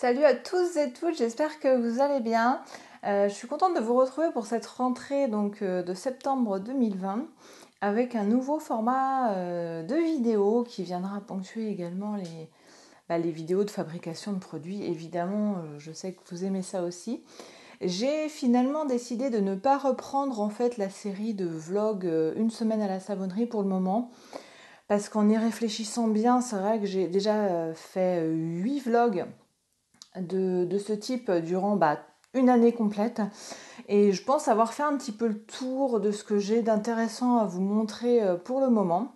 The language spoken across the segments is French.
Salut à tous et toutes, j'espère que vous allez bien. Euh, je suis contente de vous retrouver pour cette rentrée donc, euh, de septembre 2020 avec un nouveau format euh, de vidéo qui viendra ponctuer également les, bah, les vidéos de fabrication de produits. Évidemment, je sais que vous aimez ça aussi. J'ai finalement décidé de ne pas reprendre en fait la série de vlogs une semaine à la savonnerie pour le moment parce qu'en y réfléchissant bien, c'est vrai que j'ai déjà fait 8 vlogs de, ce type durant bah, une année complète. Et je pense avoir fait un petit peu le tour de ce que j'ai d'intéressant à vous montrer euh, pour le moment.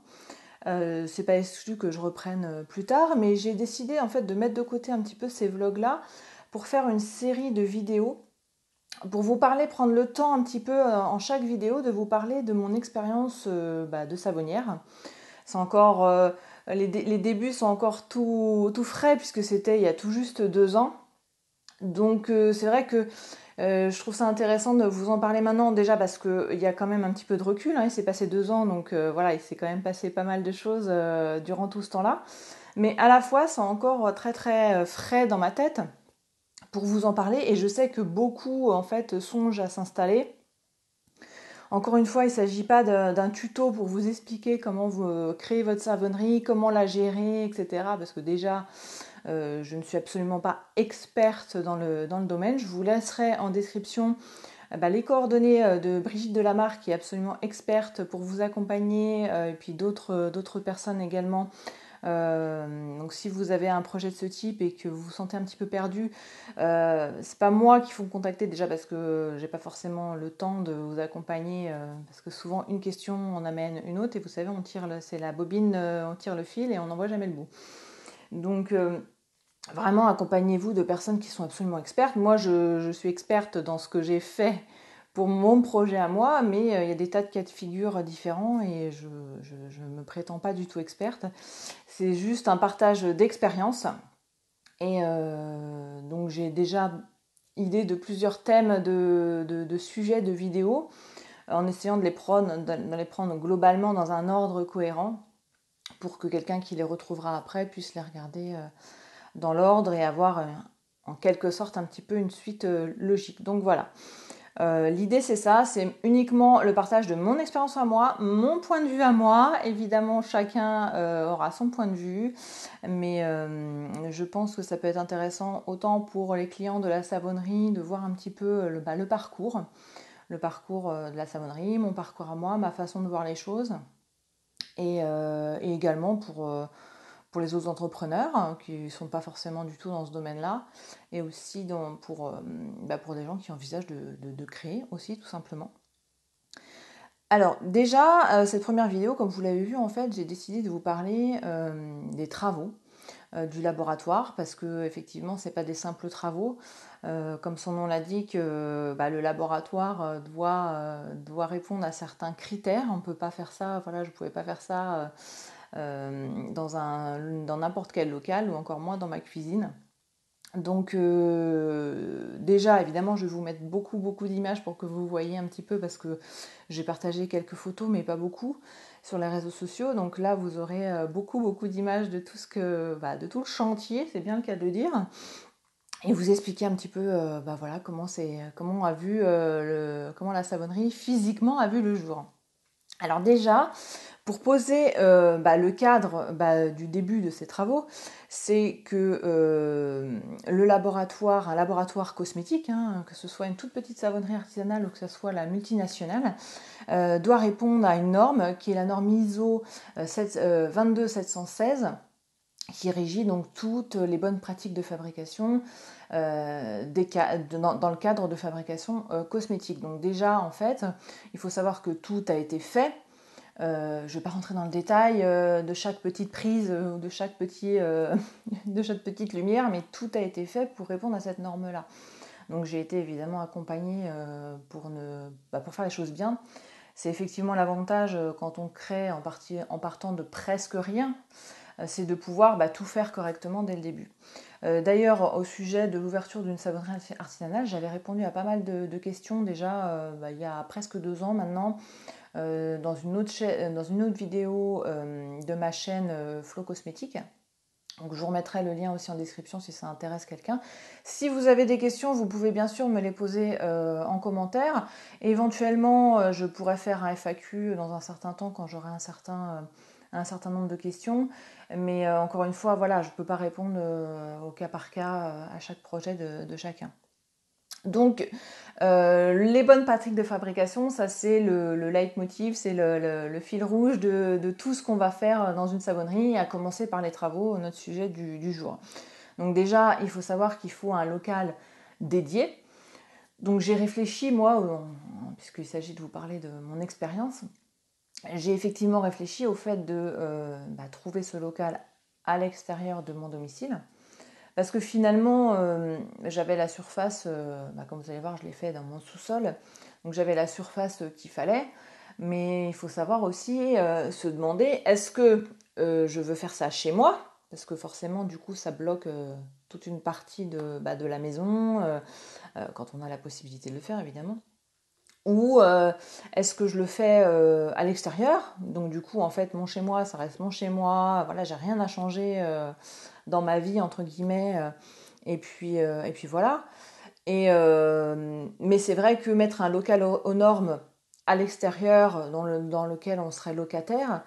Euh, c'est pas exclu que je reprenne euh, plus tard, mais j'ai décidé en fait de mettre de côté un petit peu ces vlogs là pour faire une série de vidéos pour vous parler, prendre le temps un petit peu en chaque vidéo de vous parler de mon expérience bah, de savonnière. C'est encore euh, les, débuts sont encore tout, frais puisque c'était il y a tout juste deux ans. Donc euh, c'est vrai que euh, je trouve ça intéressant de vous en parler maintenant déjà parce qu'il y a quand même un petit peu de recul. Hein. il s'est passé deux ans, donc voilà, il s'est quand même passé pas mal de choses durant tout ce temps-là. Mais à la fois, c'est encore très très frais dans ma tête pour vous en parler et je sais que beaucoup en fait songent à s'installer encore une fois, il ne s'agit pas d'un tuto pour vous expliquer comment vous euh, créez votre savonnerie, comment la gérer, etc. Parce que déjà, euh, je ne suis absolument pas experte dans le, dans le domaine. Je vous laisserai en description eh ben, les coordonnées euh, de Brigitte Delamarre, qui est absolument experte pour vous accompagner, et puis d'autres personnes également euh, donc si vous avez un projet de ce type et que vous vous sentez un petit peu perdu, euh, c'est pas moi qu'il faut me contacter déjà parce que j'ai pas forcément le temps de vous accompagner euh, parce que souvent une question en amène une autre et vous savez on tire c'est la bobine, on tire le fil et on n'en voit jamais le bout. Donc vraiment accompagnez-vous de personnes qui sont absolument expertes. Moi je suis experte dans ce que j'ai fait pour mon projet à moi, mais euh, il y a des tas de cas de figure euh, différents et je ne me prétends pas du tout experte. C'est juste un partage d'expérience. Et euh, donc j'ai déjà idée de plusieurs thèmes de, sujets, de vidéos, en essayant de les, prendre, de les prendre globalement dans un ordre cohérent pour que quelqu'un qui les retrouvera après puisse les regarder dans l'ordre et avoir en quelque sorte un petit peu une suite logique. Donc voilà. Euh, l'idée c'est ça, c'est uniquement le partage de mon expérience à moi, mon point de vue à moi. Évidemment, chacun euh, aura son point de vue, mais euh, je pense que ça peut être intéressant autant pour les clients de la savonnerie de voir un petit peu bah, le, parcours, le parcours de la savonnerie, mon parcours à moi, ma façon de voir les choses, et également pour pour les autres entrepreneurs hein, qui ne sont pas forcément du tout dans ce domaine-là, et aussi euh, bah, pour, des gens qui envisagent de, créer aussi tout simplement. Alors déjà, euh, cette première vidéo, comme vous l'avez vu, en fait, j'ai décidé de vous parler euh, des travaux du laboratoire parce que effectivement c'est pas des simples travaux comme son nom l'indique dit, bah, le laboratoire doit, doit répondre à certains critères on peut pas faire ça voilà je pouvais pas faire ça euh, dans un n'importe quel local ou encore moins dans ma cuisine. Donc euh, déjà, évidemment, je vais vous mettre beaucoup, beaucoup d'images pour que vous voyez un petit peu parce que j'ai partagé quelques photos, mais pas beaucoup, sur les réseaux sociaux. Donc là, vous aurez euh, beaucoup, beaucoup d'images de tout ce que, bah, de tout le chantier, c'est bien le cas de dire. Et vous expliquer un petit peu, bah, voilà, comment c'est, comment on a vu comment la savonnerie physiquement a vu le jour. Alors déjà, pour poser euh, bah, le cadre bah, du début de ces travaux, c'est que euh, le laboratoire, un laboratoire cosmétique, hein, que ce soit une toute petite savonnerie artisanale ou que ce soit la multinationale, euh, doit répondre à une norme qui est la norme ISO 22716 qui régit donc toutes les bonnes pratiques de fabrication euh, dans, le cadre de fabrication euh, cosmétique. Donc déjà, en fait, il faut savoir que tout a été fait. Euh, je ne vais pas rentrer dans le détail de chaque petite prise ou de, chaque petit, de chaque petite lumière, mais tout a été fait pour répondre à cette norme-là. Donc j'ai été évidemment accompagnée pour, ne, bah, pour faire les choses bien. C'est effectivement l'avantage quand on crée en partant de presque rien. Euh, c'est de pouvoir bah, tout faire correctement dès le début. Euh, d'ailleurs, au sujet de l'ouverture d'une savonnerie artisanale, j'avais répondu à pas mal de, questions déjà euh, bah, il y a presque deux ans maintenant, dans, une autre vidéo de ma chaîne Flo Cosmétique. Donc je vous remettrai le lien aussi en description si ça intéresse quelqu'un. Si vous avez des questions, vous pouvez bien sûr me les poser en commentaire. Éventuellement, je pourrais faire un FAQ dans un certain temps quand j'aurai un certain un certain nombre de questions. Mais euh, encore une fois, voilà, je ne peux pas répondre euh, au cas par cas euh, à chaque projet de, chacun. Donc, les bonnes pratiques de fabrication, ça c'est le, le leitmotiv, c'est le, fil rouge de, tout ce qu'on va faire dans une savonnerie, à commencer par les travaux, notre sujet du, du jour. Donc déjà, il faut savoir qu'il faut un local dédié. Donc j'ai réfléchi, moi, puisqu'il s'agit de vous parler de mon expérience, j'ai effectivement réfléchi au fait de euh, bah, trouver ce local à l'extérieur de mon domicile. Parce que finalement, euh, j'avais la surface, euh, bah, comme vous allez voir, je l'ai fait dans mon sous-sol, donc j'avais la surface qu'il fallait. Mais il faut savoir aussi se demander, est-ce que je veux faire ça chez moi Parce que forcément, du coup, ça bloque toute une partie de bah, la maison, quand on a la possibilité de le faire, évidemment ou euh, est-ce que je le fais euh, à l'extérieur Donc du coup, en fait, mon chez moi, ça reste mon chez moi. Voilà, j'ai rien à changer euh, dans ma vie entre guillemets. et puis et puis voilà. Et mais c'est vrai que mettre un local aux, normes à l'extérieur, dans, lequel on serait locataire,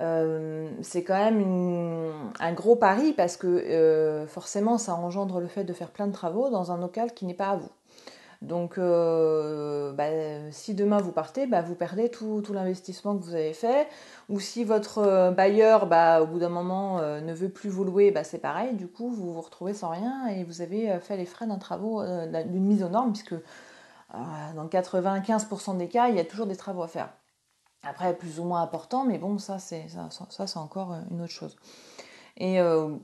c'est quand même un gros pari parce que forcément, ça engendre le fait de faire plein de travaux dans un local qui n'est pas à vous. Donc, euh, bah, si demain vous partez, bah, vous perdez tout, tout l'investissement que vous avez fait. Ou si votre euh, bailleur, bah, au bout d'un moment, euh, ne veut plus vous louer, c'est pareil. Du coup, vous vous retrouvez sans rien et vous avez fait les frais d'un travaux, d'une mise aux normes, puisque dans 95% des cas, il y a toujours des travaux à faire. Après, plus ou moins importants, mais bon, ça, c'est ça, ça, encore une autre chose. Et au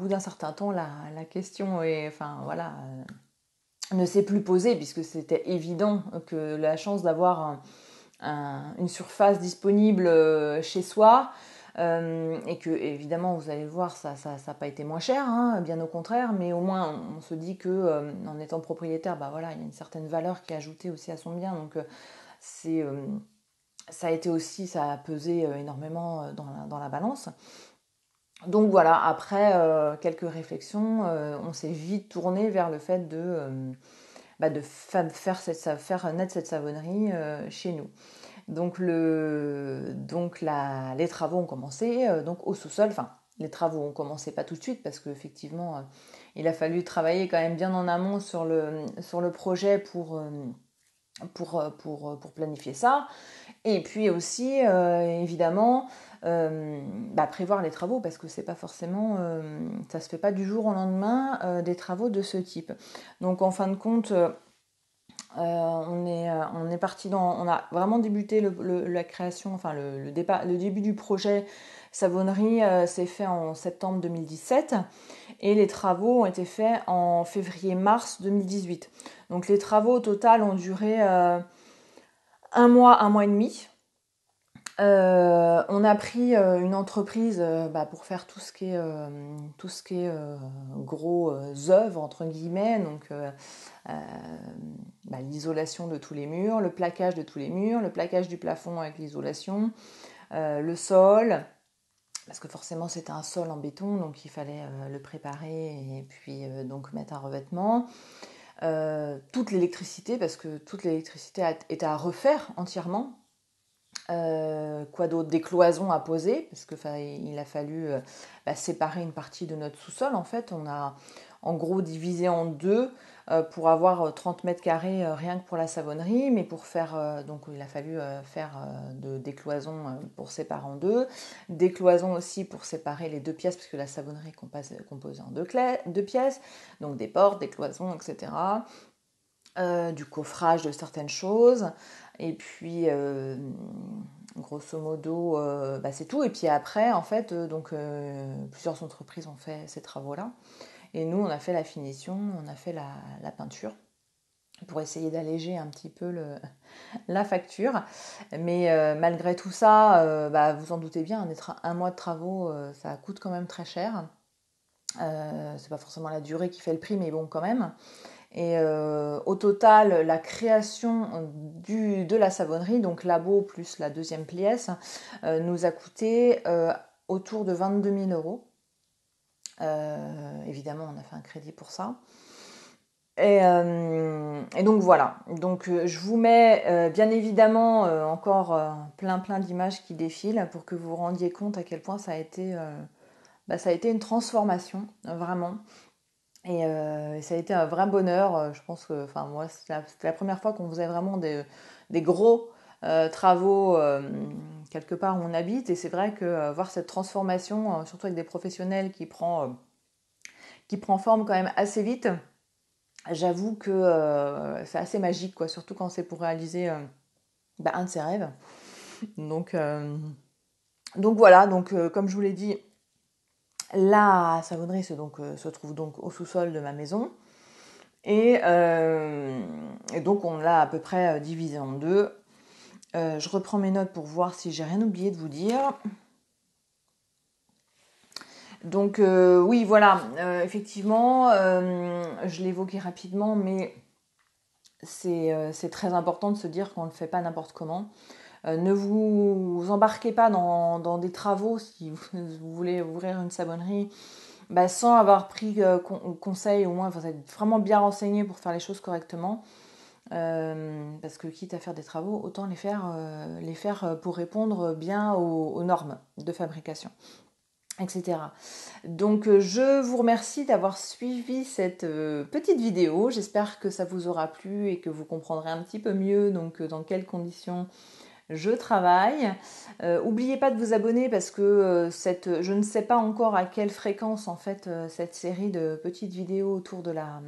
bout d'un certain temps, la, la question est, enfin, voilà ne s'est plus posé, puisque c'était évident que la chance d'avoir une surface disponible euh, chez soi euh, et que évidemment vous allez le voir ça n'a ça, pas été moins cher hein, bien au contraire mais au moins on, se dit que euh, en étant propriétaire bah voilà il y a une certaine valeur qui est ajoutée aussi à son bien donc ça a été aussi ça a pesé énormément dans la balance donc voilà, après euh, quelques réflexions, euh, on s'est vite tourné vers le fait de, euh, bah, faire, cette, naître cette savonnerie chez nous. Donc, le, donc les travaux ont commencé donc au sous-sol, enfin les travaux ont commencé pas tout de suite parce qu'effectivement il a fallu travailler quand même bien en amont sur le, sur le projet pour, pour planifier ça. Et puis aussi, euh, évidemment, euh, bah, prévoir les travaux parce que c'est pas forcément, euh, ça se fait pas du jour au lendemain des travaux de ce type. Donc en fin de compte, on est, on est parti dans, on a vraiment débuté la création, enfin le, départ, le début du projet Savonnerie s'est fait en septembre 2017 et les travaux ont été faits en février-mars 2018. Donc les travaux au total ont duré un mois, un mois et demi. Euh, on a pris euh, une entreprise euh, bah, pour faire tout ce qui est, tout ce qui est gros œuvres, entre guillemets, donc bah, l'isolation de tous les murs, le plaquage de tous les murs, le plaquage du plafond avec l'isolation, le sol, parce que forcément c'était un sol en béton, donc il fallait le préparer et puis donc mettre un revêtement. Euh, toute l'électricité, parce que toute l'électricité est à refaire entièrement. Euh, quoi d'autre Des cloisons à poser, parce que il a fallu euh, bah, séparer une partie de notre sous-sol. En fait, on a, en gros divisé en deux euh, pour avoir 30 euh, mètres carrés euh, rien que pour la savonnerie, mais pour faire, donc il a fallu faire des cloisons pour séparer en deux, des cloisons aussi pour séparer les deux pièces, parce que la savonnerie est composée en deux, pièces, donc des portes, des cloisons, etc. du coffrage de certaines choses, et puis grosso modo, bah, c'est tout. Et puis après, en fait, donc plusieurs entreprises ont fait ces travaux-là. Et nous, on a fait la finition, on a fait la, peinture pour essayer d'alléger un petit peu la facture. Mais euh, malgré tout ça, euh, bah, vous en doutez bien, un, un mois de travaux, euh, ça coûte quand même très cher. c'est pas forcément la durée qui fait le prix, mais bon, quand même. Et au total, la création de la savonnerie, donc labo plus la deuxième pièce, nous a coûté autour de 22 000 euros. Euh, évidemment, on a fait un crédit pour ça. Et, euh, donc voilà. Donc euh, je vous mets bien évidemment encore plein plein d'images qui défilent pour que vous vous rendiez compte à quel point ça a été, bah, ça a été une transformation vraiment. Et, ça a été un vrai bonheur. Je pense que, enfin moi, c'est la, première fois qu'on faisait vraiment des gros euh, travaux euh, quelque part où on habite. Et c'est vrai que euh, voir cette transformation, surtout avec des professionnels qui prend, qui prend forme quand même assez vite, j'avoue que c'est assez magique, quoi, surtout quand c'est pour réaliser bah, un de ses rêves. Donc, donc voilà, donc, comme je vous l'ai dit, la savonnerie se, donc, se trouve donc au sous-sol de ma maison. Et, et donc on l'a à peu près divisé en deux euh, je reprends mes notes pour voir si j'ai rien oublié de vous dire. Donc euh, oui, voilà, euh, effectivement, je l'évoquais rapidement, mais c'est très important de se dire qu'on ne le fait pas n'importe comment. ne vous embarquez pas dans, des travaux si vous, voulez ouvrir une savonnerie bah, sans avoir pris conseil, au moins vous êtes vraiment bien renseigné pour faire les choses correctement. Euh, parce que quitte à faire des travaux, autant les faire, euh, les faire euh, pour répondre bien aux, normes de fabrication, etc. Donc je vous remercie d'avoir suivi cette petite vidéo. J'espère que ça vous aura plu et que vous comprendrez un petit peu mieux donc, dans quelles conditions je travaille. Euh, oubliez pas de vous abonner parce que euh, je ne sais pas encore à quelle fréquence en fait euh, cette série de petites vidéos autour de, la, mm,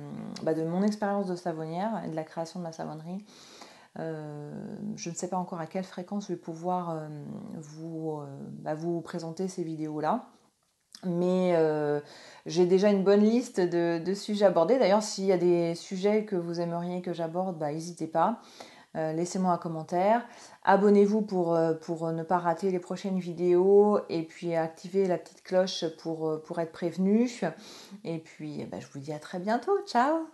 bah, de mon expérience de savonnière et de la création de ma savonnerie. je ne sais pas encore à quelle fréquence je vais pouvoir vous, bah, vous présenter ces vidéos-là. Mais j'ai déjà une bonne liste de, sujets abordés. D'ailleurs, s'il y a des sujets que vous aimeriez que j'aborde, bah, n'hésitez pas. Euh, laissez-moi un commentaire. Abonnez-vous euh, pour, ne pas rater les prochaines vidéos et puis activez la petite cloche pour, euh, être prévenu. Et puis, eh ben, je vous dis à très bientôt. Ciao